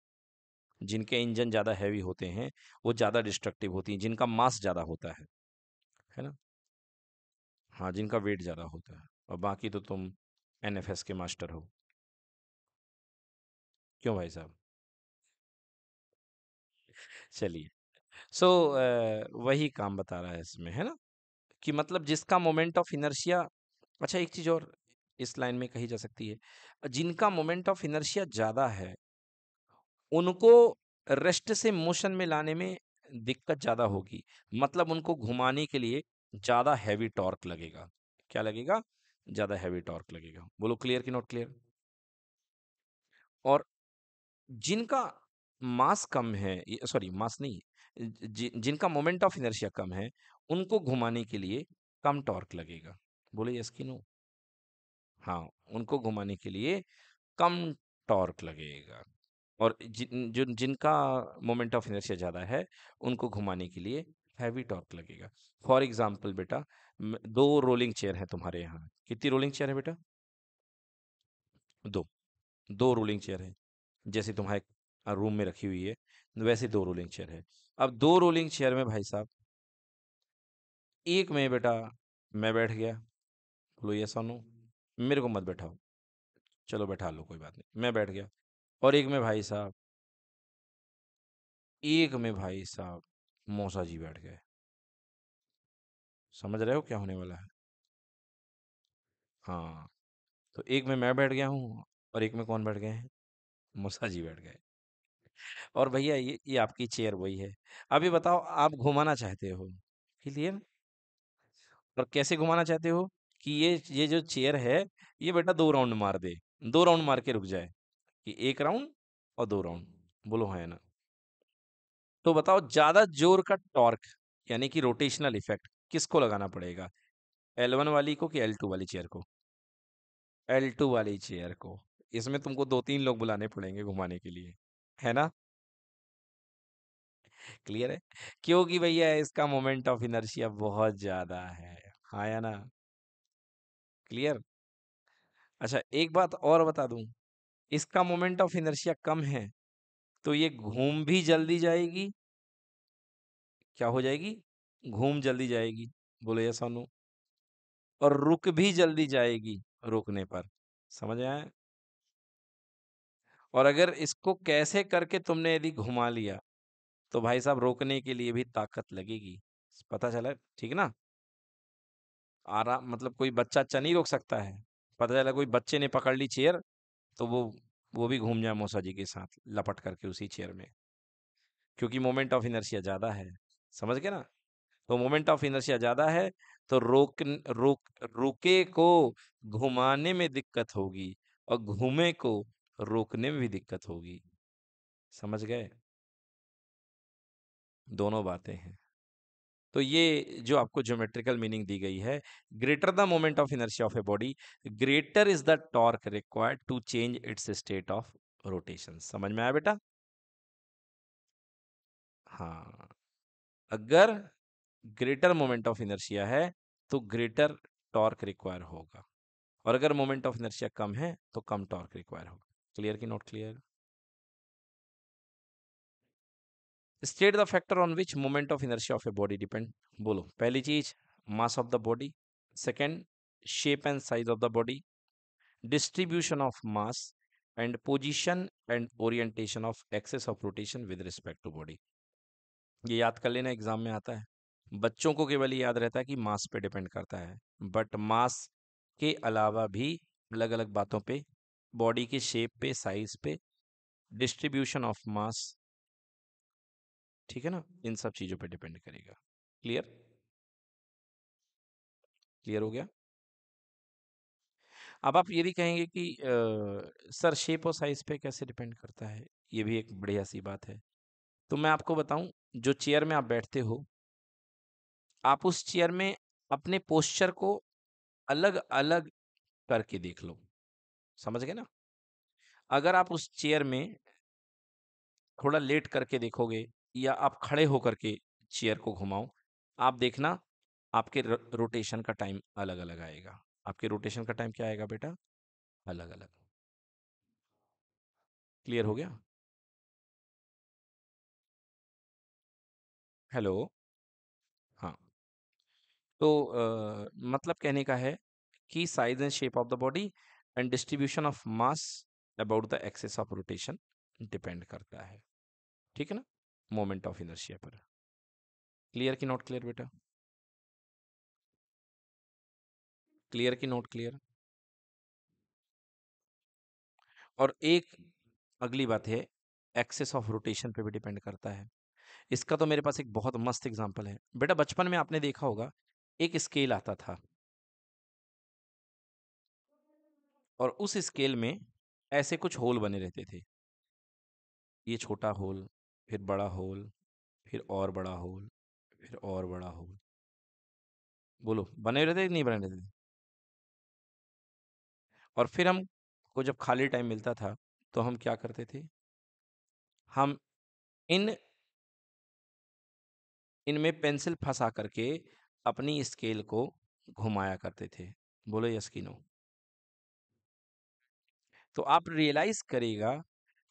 जिनके इंजन ज़्यादा हैवी होते हैं वो ज़्यादा डिस्ट्रक्टिव होती हैं जिनका मास ज़्यादा होता है है ना हाँ जिनका वेट ज़्यादा होता है और बाकी तो तुम एन के मास्टर हो क्यों भाई साहब चलिए सो so, वही काम बता रहा है इसमें है ना कि मतलब जिसका मोमेंट ऑफ इनर्शिया अच्छा एक चीज़ और इस लाइन में कही जा सकती है जिनका मोमेंट ऑफ इनर्शिया ज़्यादा है उनको रेस्ट से मोशन में लाने में दिक्कत ज़्यादा होगी मतलब उनको घुमाने के लिए ज़्यादा हैवी टॉर्क लगेगा क्या लगेगा ज़्यादा हैवी टॉर्क लगेगा बोलो क्लियर कि नॉट क्लियर और जिनका मास कम है सॉरी मास नहीं जि, जिनका मोमेंट ऑफ इनर्शिया कम है उनको घुमाने के लिए कम टॉर्क लगेगा बोले यस कि नो हाँ उनको घुमाने के लिए कम टॉर्क लगेगा और जिन जिनका मोमेंट ऑफ इनर्शिया ज़्यादा है उनको घुमाने के लिए हैवी टॉर्क लगेगा फॉर एग्जाम्पल बेटा दो रोलिंग चेयर है तुम्हारे यहाँ कितनी रोलिंग चेयर है बेटा दो दो रोलिंग चेयर है जैसे तुम्हारे रूम में रखी हुई है वैसे दो रोलिंग चेयर है अब दो रोलिंग चेयर में भाई साहब एक में बेटा मैं बैठ गया बोलो ये सोनू मेरे को मत बैठाओ चलो बैठा लो कोई बात नहीं मैं बैठ गया और एक में भाई साहब एक में भाई साहब मौसा जी बैठ गए समझ रहे हो क्या होने वाला है हाँ तो एक में मैं बैठ गया हूँ और एक में कौन बैठ गए हैं मौसा जी बैठ गए और भैया ये ये आपकी चेयर वही है अभी बताओ आप घुमाना चाहते हो ना और कैसे घुमाना चाहते हो कि ये ये जो चेयर है ये बेटा दो राउंड मार दे दो राउंड मार के रुक जाए कि एक राउंड और दो राउंड बोलो है हाँ ना तो बताओ ज्यादा जोर का टॉर्क यानी कि रोटेशनल इफेक्ट किसको लगाना पड़ेगा एल वन वाली को कि एल टू वाली चेयर को एल टू वाली चेयर को इसमें तुमको दो तीन लोग बुलाने पड़ेंगे घुमाने के लिए है ना क्लियर है क्योंकि भैया इसका मोमेंट ऑफ इनर्शिया बहुत ज्यादा है हाँ या ना? क्लियर? अच्छा एक बात और बता दूं इसका मोमेंट ऑफ इनर्शिया कम है, तो ये घूम भी जल्दी जाएगी क्या हो जाएगी? घूम जल्दी जाएगी। बोले या सोनू और रुक भी जल्दी जाएगी, रुकने पर। समझ आए और अगर इसको कैसे करके तुमने यदि घुमा लिया, तो भाई साहब रोकने के लिए भी ताकत लगेगी। पता चला, ठीक ना? आराम मतलब कोई बच्चा अच्छा नहीं रोक सकता है पता चला कोई बच्चे ने पकड़ ली चेयर तो वो वो भी घूम जाए मौसा जी के साथ लपट करके उसी चेयर में क्योंकि मोमेंट ऑफ इनर्शिया ज़्यादा है समझ गए ना तो मोमेंट ऑफ इनर्शिया ज़्यादा है तो रोक रोक रुके को घुमाने में दिक्कत होगी और घूमे को रोकने में भी दिक्कत होगी समझ गए दोनों बातें हैं तो ये जो आपको ज्योमेट्रिकल मीनिंग दी गई है greater the moment of inertia of a body greater is the torque required to change its state of rotation समझ में आया बेटा हाँ अगर ग्रेटर मोमेंट ऑफ इनर्शिया है तो ग्रेटर टॉर्क रिक्वायर होगा और अगर मोमेंट ऑफ इनर्शिया कम है तो कम टॉर्क रिक्वायर होगा क्लियर की not clear state the factor on which moment of inertia of a body depend बोलो पहली चीज mass of the body second shape and size of the body distribution of mass and position and orientation of axis of rotation with respect to body ये याद कर लेना एग्जाम में आता है बच्चों को केवल याद रहता है कि मास पे डिपेंड करता है बट मास के अलावा भी अलग अलग बातों पे बॉडी के शेप पे साइज पे डिस्ट्रीब्यूशन ऑफ मास ठीक है ना इन सब चीज़ों पे डिपेंड करेगा क्लियर क्लियर हो गया अब आप यदि कहेंगे कि आ, सर शेप और साइज पे कैसे डिपेंड करता है ये भी एक बढ़िया सी बात है तो मैं आपको बताऊं जो चेयर में आप बैठते हो आप उस चेयर में अपने पोस्चर को अलग अलग करके देख लो समझ गए ना अगर आप उस चेयर में थोड़ा लेट करके देखोगे या आप खड़े होकर के चेयर को घुमाओ आप देखना आपके रोटेशन का टाइम अलग अलग आएगा आपके रोटेशन का टाइम क्या आएगा बेटा अलग अलग क्लियर हो गया हेलो हाँ तो आ, मतलब कहने का है कि size and shape of the body and distribution of mass about the axis of rotation depend करता है ठीक है ना मोमेंट ऑफ इनर्शिया पर क्लियर की नॉट क्लियर बेटा क्लियर की नॉट क्लियर और एक अगली बात है एक्सेस ऑफ रोटेशन पे भी डिपेंड करता है इसका तो मेरे पास एक बहुत मस्त एग्जांपल है बेटा बचपन में आपने देखा होगा एक स्केल आता था और उस स्केल में ऐसे कुछ होल बने रहते थे ये छोटा होल फिर बड़ा होल, फिर और बड़ा होल, फिर और बड़ा होल। बोलो, बने रहते हैं नहीं बने रहते और फिर हमको जब खाली टाइम मिलता था, तो हम क्या करते थे? हम इन इनमें पेंसिल फंसा करके अपनी स्केल को घुमाया करते थे। बोलो यस कि नो? तो आप रियलाइज़ करिएगा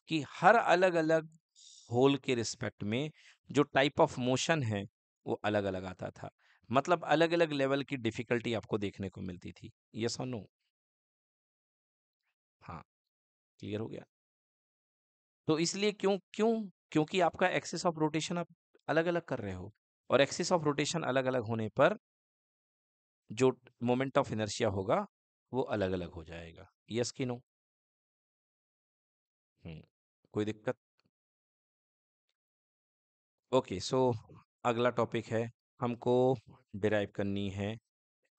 कि हर अलग-अलग होल के रिस्पेक्ट में जो टाइप ऑफ मोशन है वो अलग अलग आता था मतलब अलग अलग लेवल की डिफिकल्टी आपको देखने को मिलती थी ये और नो हाँ क्लियर हो गया तो इसलिए क्यों क्यों क्योंकि आपका एक्सेस ऑफ रोटेशन आप अलग अलग कर रहे हो और एक्सेस ऑफ रोटेशन अलग अलग होने पर जो मोमेंट ऑफ इनर्शिया होगा वो अलग अलग हो जाएगा यस की नो कोई दिक्कत ओके सो अगला टॉपिक है हमको डिराइव करनी है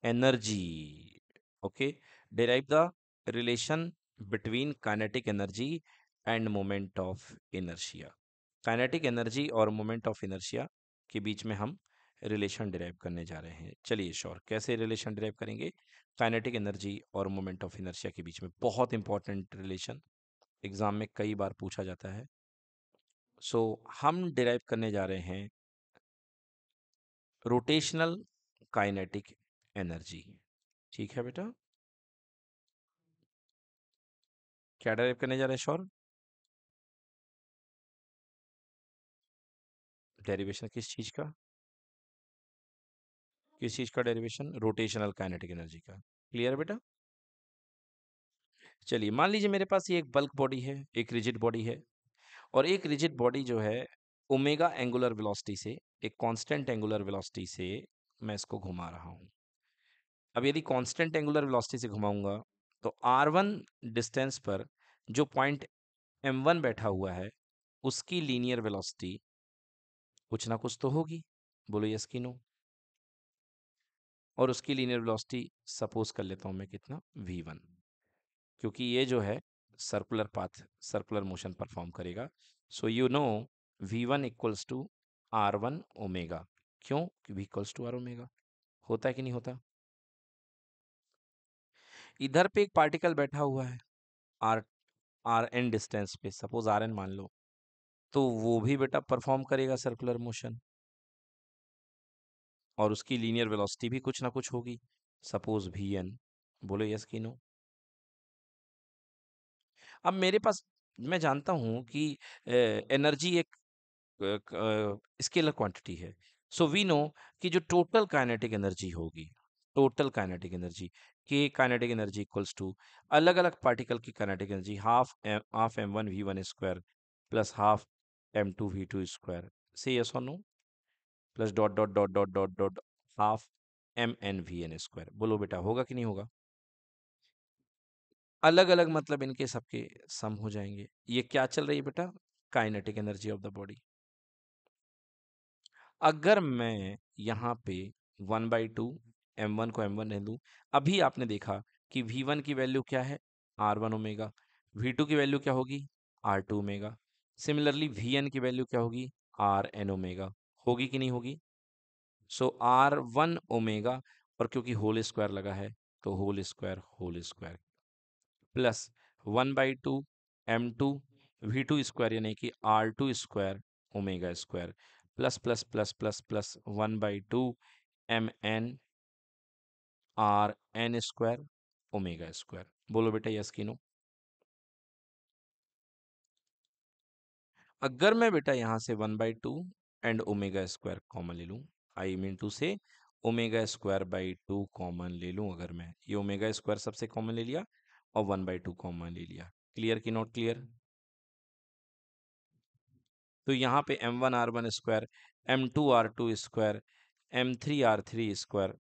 energy okay derive the relation between kinetic energy and moment of inertia kinetic energy और मोमेंट ऑफ इनर्शिया के बीच में हम रिलेशन डिराइव करने जा रहे हैं चलिए श्योर कैसे रिलेशन डिराइव करेंगे काइनेटिक एनर्जी और मोमेंट ऑफ इनर्शिया के बीच में बहुत इंपॉर्टेंट रिलेशन एग्जाम में कई बार पूछा जाता है सो हम डिराइव करने जा रहे हैं रोटेशनल काइनेटिक एनर्जी ठीक है बेटा क्या डिराइव करने जा रहे हैं शोर डेरिवेशन किस चीज का किस चीज का डेरिवेशन रोटेशनल काइनेटिक एनर्जी का क्लियर बेटा चलिए मान लीजिए मेरे पास ये एक बल्क बॉडी है एक रिजिड बॉडी है और एक रिजिड बॉडी जो है ओमेगा एंगुलर वेलोसिटी से एक कांस्टेंट एंगुलर वेलोसिटी से मैं इसको घुमा रहा हूँ अब यदि कांस्टेंट एंगुलर वेलोसिटी से घुमाऊंगा तो आर वन डिस्टेंस पर जो पॉइंट एम वन बैठा हुआ है उसकी लीनियर वेलोसिटी कुछ ना कुछ तो होगी बोलो यस की नो और उसकी लीनियर वेलोसिटी सपोज कर लेता हूँ मैं कितना वी वन क्योंकि ये जो है circular path circular motion perform करेगा so you know V one equals to are one omega क्यों V equals to R omega होता है कि नहीं होता इधर पे एक पार्टिकल बैठा हुआ है आर आर एन डिस्टेंस पे सपोज आर एन मान लो तो वो भी बेटा परफॉर्म करेगा सर्कुलर मोशन और उसकी लीनियर वेलोसिटी भी कुछ ना कुछ होगी सपोज वी एन बोलो यस की नो अब मेरे पास मैं जानता हूँ कि एनर्जी एक स्केलर क्वांटिटी है सो वी नो कि जो टोटल काइनेटिक एनर्जी होगी टोटल काइनेटिक एनर्जी के काइनेटिक एनर्जी इक्वल्स टू अलग अलग पार्टिकल की kinetic energy half M half M one V one square plus half M two V two square से यस और no plus dot dot dot dot dot dot half M N V N square बोलो बेटा होगा कि नहीं होगा अलग अलग मतलब इनके सबके सम हो जाएंगे ये क्या चल रही है बेटा kinetic energy of the body अगर मैं यहाँ पे one by two M one को एम वन रह दू अभी आपने देखा कि वी वन की वैल्यू क्या है R one omega V two की वैल्यू क्या होगी R two omega similarly V N की वैल्यू क्या होगी आर एन ओमेगा होगी कि नहीं होगी सो आर वन ओमेगा और क्योंकि होल स्क्वायर लगा है तो whole square whole square plus one by two M two V two square यानी कि R two square omega square plus plus plus plus plus one by two M N R N square omega square बोलो बेटा यस की नो अगर मैं बेटा यहां से one by two and omega square common ले लू I mean to say omega square by two common ले लू अगर मैं ये ओमेगा स्क्वायर सबसे कॉमन ले लिया और वन बाई टू कॉमन ले लिया क्लियर की नॉट क्लियर तो यहाँ पे M one are one square M two are two square M three R three square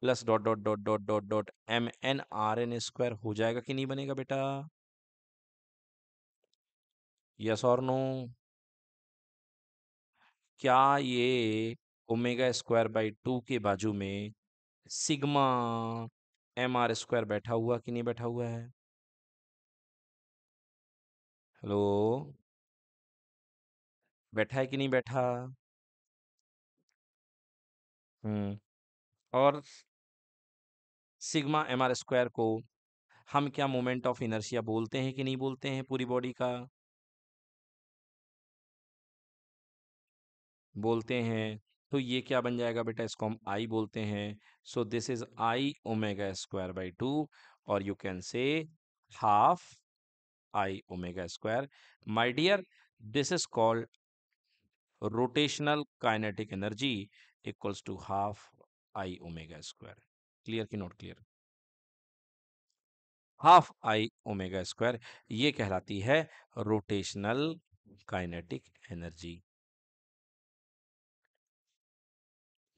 plus dot dot dot dot dot dot M N R N square हो जाएगा कि नहीं बनेगा बेटा यस और नो क्या ये ओमेगा स्क्वायर बाई टू के बाजू में सिग्मा एम आर स्क्वायर बैठा हुआ कि नहीं बैठा हुआ है हेलो बैठा है कि नहीं बैठा हम्म और सिग्मा एम आर स्क्वायर को हम क्या मोमेंट ऑफ इनर्शिया बोलते हैं कि नहीं बोलते हैं पूरी बॉडी का बोलते हैं तो ये क्या बन जाएगा बेटा इसको हम आई बोलते हैं so this is I omega square by two और you can say half I omega square my dear this is called rotational kinetic energy equals to half I omega square clear की not clear half I omega square ये कहलाती है रोटेशनल काइनेटिक एनर्जी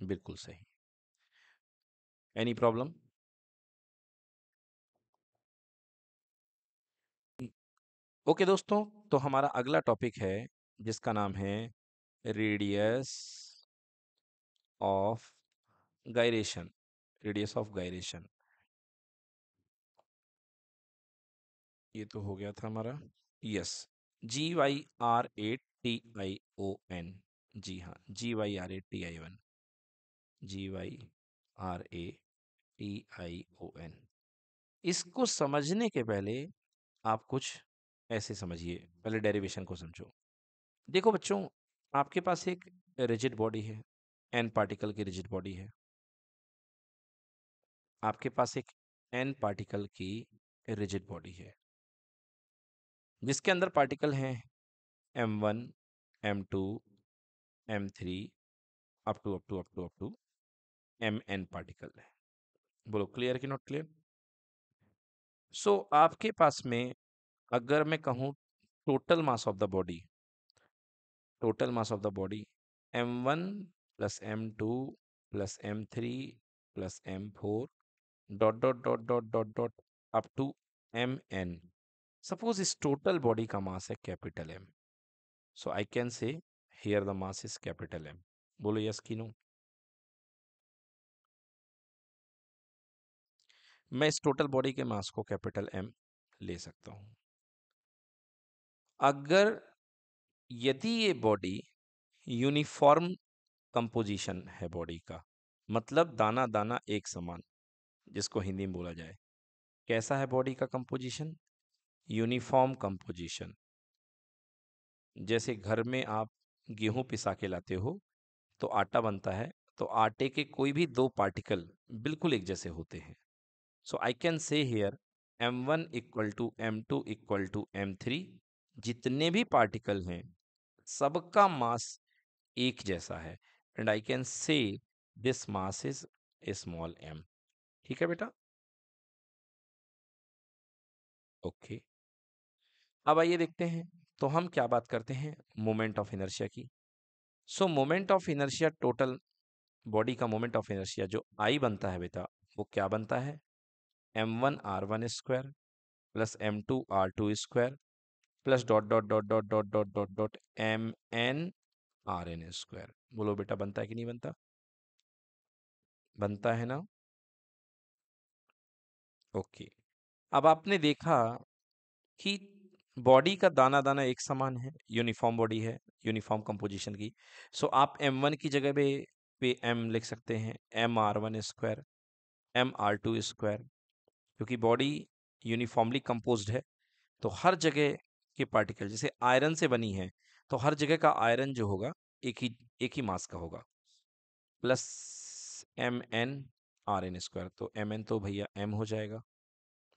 बिल्कुल सही एनी प्रॉब्लम ओके दोस्तों तो हमारा अगला टॉपिक है जिसका नाम है radius of gyration radius of gyration ये तो हो गया था हमारा yes G Y R A T I O N जी हाँ G Y R A T I one G Y R A T I O N इसको समझने के पहले आप कुछ ऐसे समझिए पहले डेरिवेशन को समझो देखो बच्चों आपके पास एक रिजिड बॉडी है एन पार्टिकल की रिजिड बॉडी है आपके पास एक एन पार्टिकल की रिजिड बॉडी है जिसके अंदर पार्टिकल हैं M one M two M three up to up to up to up to M n particle है बोलो क्लियर कि नॉट क्लियर सो आपके पास में अगर मैं कहूँ total mass of the body total mass of the body m one plus m two plus m three plus m four dot dot dot dot dot dot up to M n suppose इस टोटल बॉडी का मास है capital m so I can say here the mass is capital m बोलो यस की नो मैं इस टोटल बॉडी के मास को कैपिटल एम ले सकता हूँ अगर यदि ये बॉडी यूनिफॉर्म कंपोजिशन है बॉडी का मतलब दाना दाना एक समान जिसको हिंदी में बोला जाए कैसा है बॉडी का कंपोजिशन यूनिफॉर्म कंपोजिशन जैसे घर में आप गेहूं पिसा के लाते हो तो आटा बनता है तो आटे के कोई भी दो पार्टिकल बिल्कुल एक जैसे होते हैं So I can say here m1 equal to M two equal to M three जितने भी पार्टिकल हैं सबका मास एक जैसा है and I can say this mass is small m ठीक है बेटा ओके okay. अब आइए देखते हैं तो हम क्या बात करते हैं मोमेंट ऑफ इनर्शिया की सो moment of inertia total body का मोमेंट ऑफ इनर्शिया जो आई बनता है बेटा वो क्या बनता है m one are one square plus m two are two square plus dot dot dot dot dot dot dot dot M N R N square बोलो बेटा बनता है कि नहीं बनता बनता है ना ओके अब आपने देखा कि बॉडी का दाना दाना एक समान है यूनिफॉर्म बॉडी है यूनिफॉर्म कंपोजिशन की सो so, आप एम वन की जगह पे पे एम लिख सकते हैं m r one square m r two square क्योंकि बॉडी यूनिफॉर्मली कंपोज है तो हर जगह के पार्टिकल जैसे आयरन से बनी है तो हर जगह का आयरन जो होगा एक ही एक ही मास का होगा plus m N R N square तो एम एन तो भैया एम हो जाएगा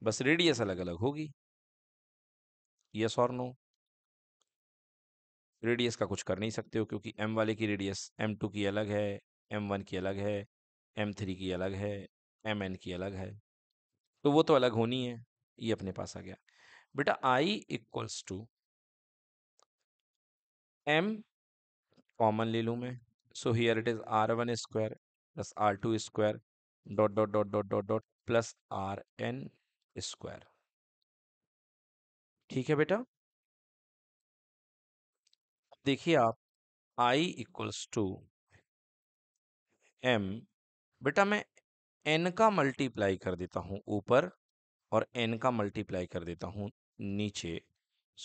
बस रेडियस अलग अलग होगी यस और नो रेडियस का कुछ कर नहीं सकते हो क्योंकि एम वाले की रेडियस एम टू की अलग है एम वन की अलग है एम थ्री की अलग है एम एन की अलग है तो वो तो अलग होनी है ये अपने पास आ गया बेटा I equals to m common ले लूँ मैं so here it is r one square plus r two square dot dot dot dot dot dot plus r N square ठीक है बेटा देखिए आप आई इक्वल्स टू एम बेटा मैं एन का मल्टीप्लाई कर देता हूँ ऊपर और एन का मल्टीप्लाई कर देता हूँ नीचे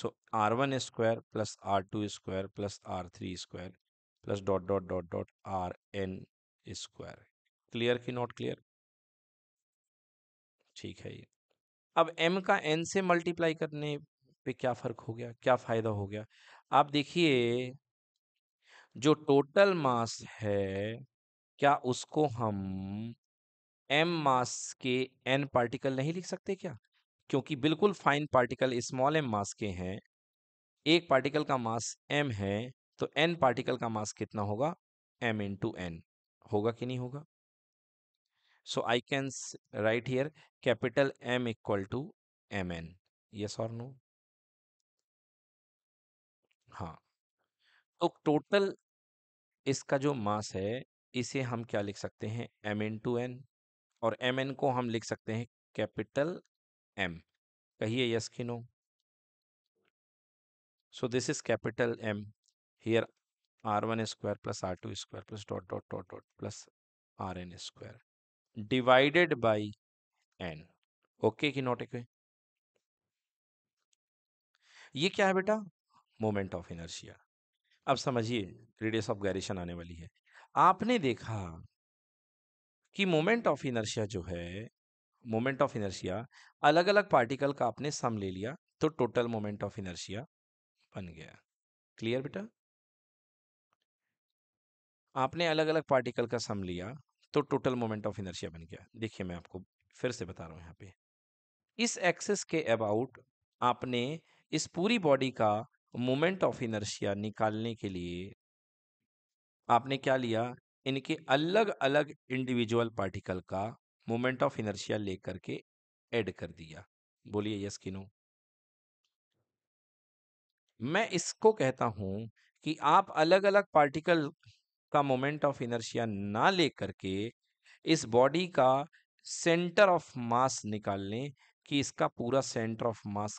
so r one square plus r two square plus r three square plus dot dot dot dot r N square clear की नॉट क्लियर ठीक है ये अब m का n से मल्टीप्लाई करने पे क्या फर्क हो गया क्या फायदा हो गया आप देखिए जो टोटल मास है क्या उसको हम एम मास के एन पार्टिकल नहीं लिख सकते क्या क्योंकि बिल्कुल fine particle small m mass के हैं एक पार्टिकल का मास एम है तो एन पार्टिकल का मास कितना होगा एम टू एन होगा कि नहीं होगा so I can write here capital m equal to M n yes और नो हाँ तो टोटल इसका जो मास है इसे हम क्या लिख सकते हैं एम इन टू एन और एम एन को हम लिख सकते हैं कैपिटल एम कहिए यस कि no so this is capital m here r one square plus r two square plus dot dot dot dot plus r N square divided by n okay की नोट एक ये क्या है बेटा मोमेंट ऑफ इनर्शिया अब समझिए रेडियस ऑफ गैरिशन आने वाली है आपने देखा कि मोमेंट ऑफ इनर्शिया जो है मोमेंट ऑफ इनर्शिया अलग अलग पार्टिकल का आपने सम ले लिया तो टोटल मोमेंट ऑफ इनर्शिया बन गया क्लियर बेटा आपने अलग अलग पार्टिकल का सम लिया तो टोटल मोमेंट ऑफ इनर्शिया बन गया देखिए मैं आपको फिर से बता रहा हूँ यहाँ पे इस एक्सेस के अबाउट आपने इस पूरी बॉडी का मोमेंट ऑफ इनर्शिया निकालने के लिए आपने क्या लिया इनके अलग अलग इंडिविजुअल पार्टिकल का मोमेंट ऑफ इनर्शिया लेकर के ऐड कर दिया बोलिए यस कि नो मैं इसको कहता हूं कि आप अलग अलग पार्टिकल का मोमेंट ऑफ इनर्शिया ना लेकर के इस बॉडी का सेंटर ऑफ मास निकाल लें कि इसका पूरा सेंटर ऑफ मास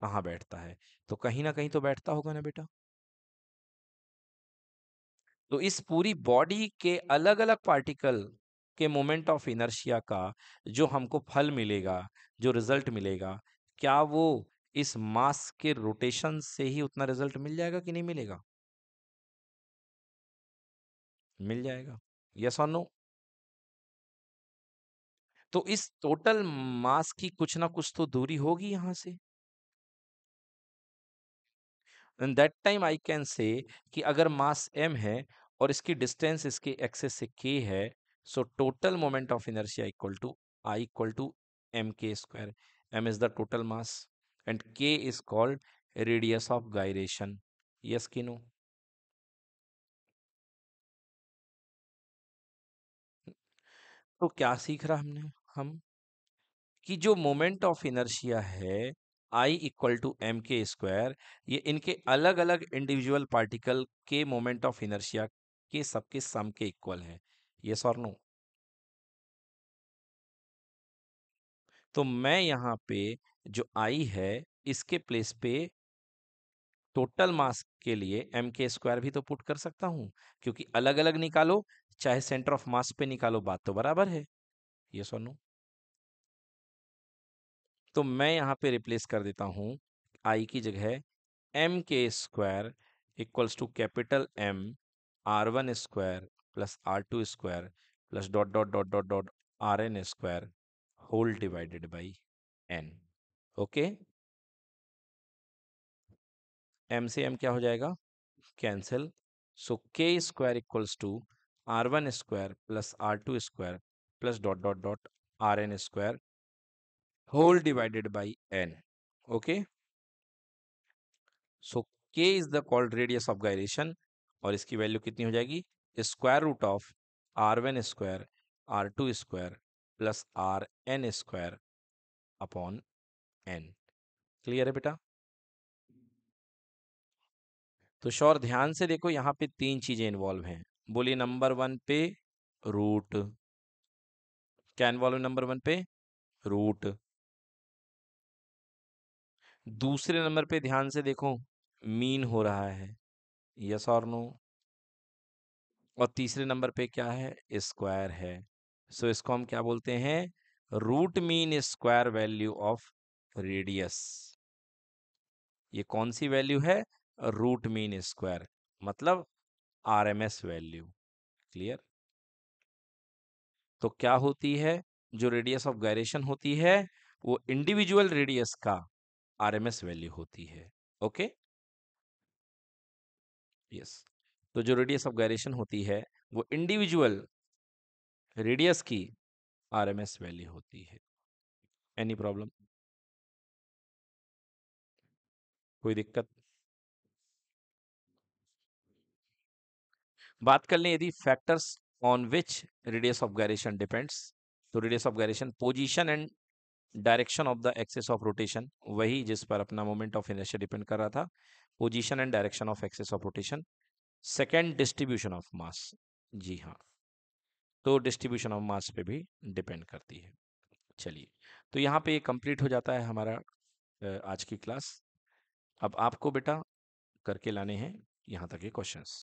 कहाँ बैठता है तो कहीं ना कहीं तो बैठता होगा ना बेटा तो इस पूरी बॉडी के अलग अलग पार्टिकल के मोमेंट ऑफ इनर्शिया का जो हमको फल मिलेगा जो रिजल्ट मिलेगा क्या वो इस मास के रोटेशन से ही उतना रिजल्ट मिल जाएगा कि नहीं मिलेगा मिल जाएगा यस और नो तो इस टोटल मास की कुछ ना कुछ तो दूरी होगी यहां से in that time I can say कि अगर मास एम है और इसकी डिस्टेंस इसके एक्सेस से के है so total moment of inertia equal to I equal to m k square m is the total mass and k is called radius of gyration yes की नो तो क्या सीख रहा हमने हम कि जो मोमेंट ऑफ इनर्शिया है I equal to m k square ये इनके अलग अलग इंडिविजुअल पार्टिकल के मोमेंट ऑफ इनर्शिया के सबके सम के इक्वल हैं ये और नो तो मैं यहाँ पे जो आई है इसके प्लेस पे टोटल मास के लिए एम के स्क्वायर भी तो पुट कर सकता हूं क्योंकि अलग अलग निकालो चाहे सेंटर ऑफ मास पे निकालो बात तो बराबर है ये सोनू तो मैं यहाँ पे रिप्लेस कर देता हूँ आई की जगह m k square equals to capital m r one square plus r two square plus dot dot dot dot dot r N square whole divided by n okay m से एम क्या हो जाएगा cancel so k square equals to are one square plus r two square plus dot dot dot r N square whole divided by n okay so k is the called radius of gyration और इसकी वैल्यू कितनी हो जाएगी square root of r one square r two square plus r N square upon n clear है बेटा तो श्योर ध्यान से देखो यहाँ पे तीन चीजें इन्वॉल्व हैं बोलिए नंबर वन पे रूट क्या इन्वॉल्व नंबर वन पे रूट दूसरे नंबर पे ध्यान से देखो मीन हो रहा है यस और नो और तीसरे नंबर पे क्या है स्क्वायर है सो so, इसको हम क्या बोलते हैं root mean square value of radius ये कौन सी वैल्यू है रूट मीन स्क्वायर मतलब आरएमएस वैल्यू क्लियर तो क्या होती है जो रेडियस ऑफ गायरेशन होती है वो इंडिविजुअल रेडियस का आरएमएस वैल्यू होती है ओके यस तो जो रेडियस ऑफ गायरेशन होती है वो इंडिविजुअल रेडियस की आरएमएस वैल्यू होती है एनी प्रॉब्लम कोई दिक्कत बात कर लें यदि factors on which radius of gyration depends तो radius of gyration position and direction of the axis of rotation वही जिस पर अपना मोमेंट ऑफ इनर्शिया डिपेंड कर रहा था position and direction of axis of rotation second distribution of mass जी हाँ तो डिस्ट्रीब्यूशन ऑफ मास पे भी डिपेंड करती है चलिए तो यहाँ पे ये कंप्लीट हो जाता है हमारा आज की क्लास अब आपको बेटा करके लाने हैं यहाँ तक के क्वेश्चंस